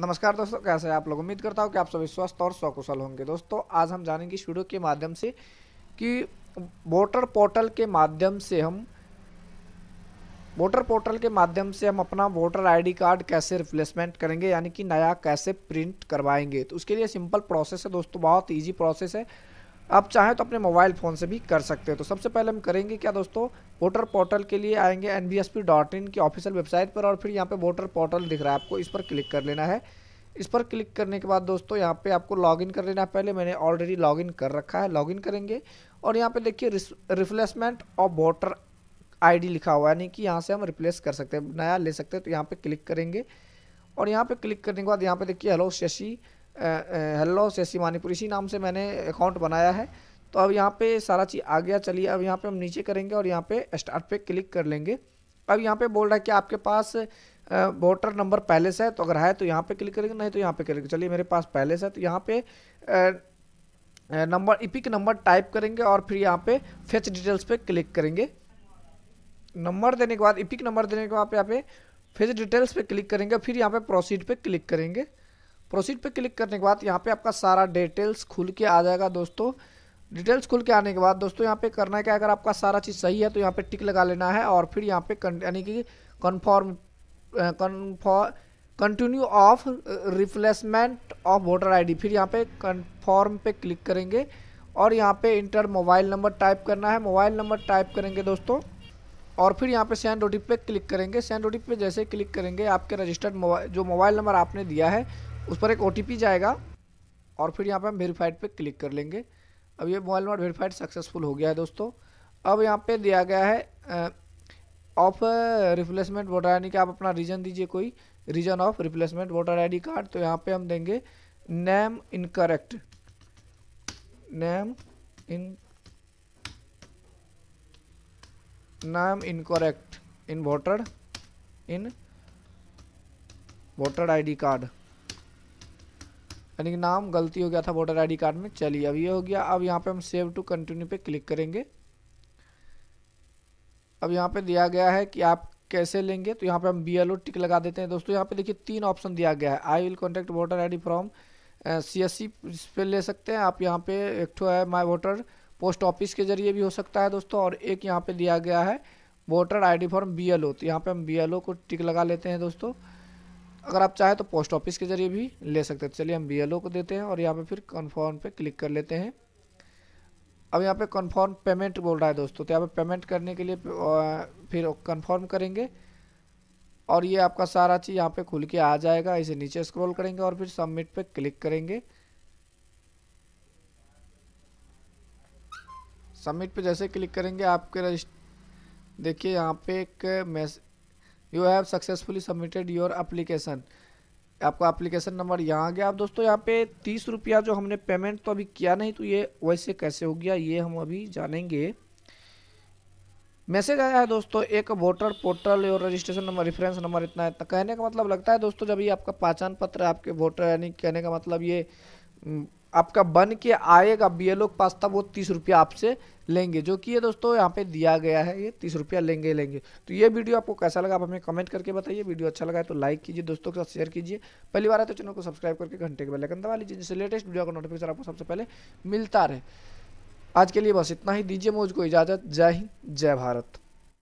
नमस्कार दोस्तों कैसे हैं आप लोग उम्मीद करता हूँ कि आप सभी स्वस्थ और सौकुशल होंगे दोस्तों आज हम जानेंगे इस वीडियो के माध्यम से कि वोटर पोर्टल के माध्यम से हम वोटर पोर्टल के माध्यम से हम अपना वोटर आईडी कार्ड कैसे रिप्लेसमेंट करेंगे यानी कि नया कैसे प्रिंट करवाएंगे तो उसके लिए सिंपल प्रोसेस है दोस्तों बहुत ईजी प्रोसेस है आप चाहें तो अपने मोबाइल फ़ोन से भी कर सकते हो तो सबसे पहले हम करेंगे क्या दोस्तों वोटर पोर्टल के लिए आएंगे एन बी की ऑफिशियल वेबसाइट पर और फिर यहाँ पर वोटर पोर्टल दिख रहा है आपको इस पर क्लिक कर लेना है इस पर क्लिक करने के बाद दोस्तों यहाँ पे आपको लॉगिन कर लेना है पहले मैंने ऑलरेडी लॉगिन कर रखा है लॉगिन करेंगे और यहाँ पे देखिए रिफ्लेसमेंट ऑफ वोटर आईडी लिखा हुआ है यानी कि यहाँ से हम रिप्लेस कर सकते हैं नया ले सकते हैं तो यहाँ पे क्लिक करेंगे और यहाँ पे क्लिक करने के बाद यहाँ पे देखिए हेलो शशि हेलो शशि मानीपुर इसी नाम से मैंने अकाउंट बनाया है तो अब यहाँ पे सारा चीज़ आ गया चलिए अब यहाँ पे हम नीचे करेंगे और यहाँ पे स्टार्ट पे क्लिक कर लेंगे अब यहाँ पे बोल रहा है कि आपके पास वोटर नंबर पहले से है तो अगर है तो यहाँ पे क्लिक करेंगे नहीं तो यहाँ पे क्लिक चलिए मेरे पास पहले से है तो यहाँ पे नंबर इपिक नंबर टाइप करेंगे और फिर यहाँ पे फेच डिटेल्स पर क्लिक करेंगे नंबर देने के बाद इपिक नंबर देने के बाद यहाँ पे फेच डिटेल्स पर क्लिक करेंगे फिर यहाँ पर प्रोसीड पर क्लिक करेंगे प्रोसीड पे क्लिक करने के बाद यहाँ पे आपका सारा डिटेल्स खुल के आ जाएगा दोस्तों डिटेल्स खुल के आने के बाद दोस्तों यहाँ पे करना है क्या अगर आपका सारा चीज़ सही है तो यहाँ पे टिक लगा लेना है और फिर यहाँ पे यानी कि confirm confirm continue of replacement of voter I फिर यहाँ पर कन्फॉर्म पे क्लिक करेंगे और यहाँ पर इंटर मोबाइल नंबर टाइप करना है मोबाइल नंबर टाइप करेंगे दोस्तों और फिर यहाँ पे सेंड ओ पे क्लिक करेंगे सेंड ओ पे जैसे क्लिक करेंगे आपके रजिस्टर्ड मोबाइल जो मोबाइल नंबर आपने दिया है उस पर एक ओ जाएगा और फिर यहाँ पे हम वेरीफाइड पे क्लिक कर लेंगे अब ये मोबाइल नंबर वेरीफाइड सक्सेसफुल हो गया है दोस्तों अब यहाँ पे दिया गया है ऑफ रिप्लेसमेंट वोटर यानी कि आप अपना रीजन दीजिए कोई reason of replacement voter ID card तो यहाँ पे हम देंगे नेम इनकरेक्ट नेम इन नाम incorrect in voter in voter ID card यानी कि नाम गलती हो गया था वोटर आईडी कार्ड में चलिए अब ये हो गया अब यहाँ पे हम सेव टू कंटिन्यू पे क्लिक करेंगे अब यहाँ पे दिया गया है कि आप कैसे लेंगे तो यहाँ पे हम बी एल ओ टिक लगा देते हैं दोस्तों यहाँ पे देखिए तीन ऑप्शन दिया गया है I will contact voter I D from C S C पे ले सकते हैं आप यहाँ पे एक ठो है माई वोटर पोस्ट ऑफिस के जरिए भी हो सकता है दोस्तों और एक यहाँ पे दिया गया है voter I D form B L O तो यहाँ पे हम बी एल ओ को टिक लगा लेते हैं दोस्तों अगर आप चाहें तो पोस्ट ऑफिस के ज़रिए भी ले सकते हैं चलिए हम बी को देते हैं और यहाँ पे फिर कन्फर्म पे क्लिक कर लेते हैं अब यहाँ पे कन्फर्म पेमेंट बोल रहा है दोस्तों तो यहाँ पे पेमेंट करने के लिए फिर कन्फर्म करेंगे और ये आपका सारा चीज़ यहाँ पे खुल के आ जाएगा इसे नीचे स्क्रॉल करेंगे और फिर सबमिट पे क्लिक करेंगे सबमिट पे जैसे क्लिक करेंगे आपके रजिस्ट देखिए यहाँ पे एक message you have successfully submitted your application आपका अप्लीकेशन नंबर यहाँ आ गया आप दोस्तों यहाँ पे तीस रुपया जो हमने पेमेंट तो अभी किया नहीं तो ये वैसे कैसे हो गया ये हम अभी जानेंगे मैसेज आया है दोस्तों एक वोटर पोर्टल और रजिस्ट्रेशन नंबर रेफरेंस नंबर इतना इतना तो कहने का मतलब लगता है दोस्तों जब ये आपका पहचान पत्र आपके वोटर यानी कहने का मतलब ये आपका बन के आएगा बी के पास तब वो तीस रुपया आपसे लेंगे जो कि ये दोस्तों यहाँ पे दिया गया है ये तीस रुपया लेंगे लेंगे तो ये वीडियो आपको कैसा लगा आप हमें कमेंट करके बताइए वीडियो अच्छा लगा है तो लाइक कीजिए दोस्तों के साथ शेयर कीजिए पहली बार है तो चैनल को सब्सक्राइब करके घंटे के बेल आइकन दबा लीजिए जिससे लेटेस्ट वीडियो का नोटिफिकेशन आपको सबसे पहले मिलता रहे आज के लिए बस इतना ही दीजिए मुझको इजाज़त जय हिंद जय भारत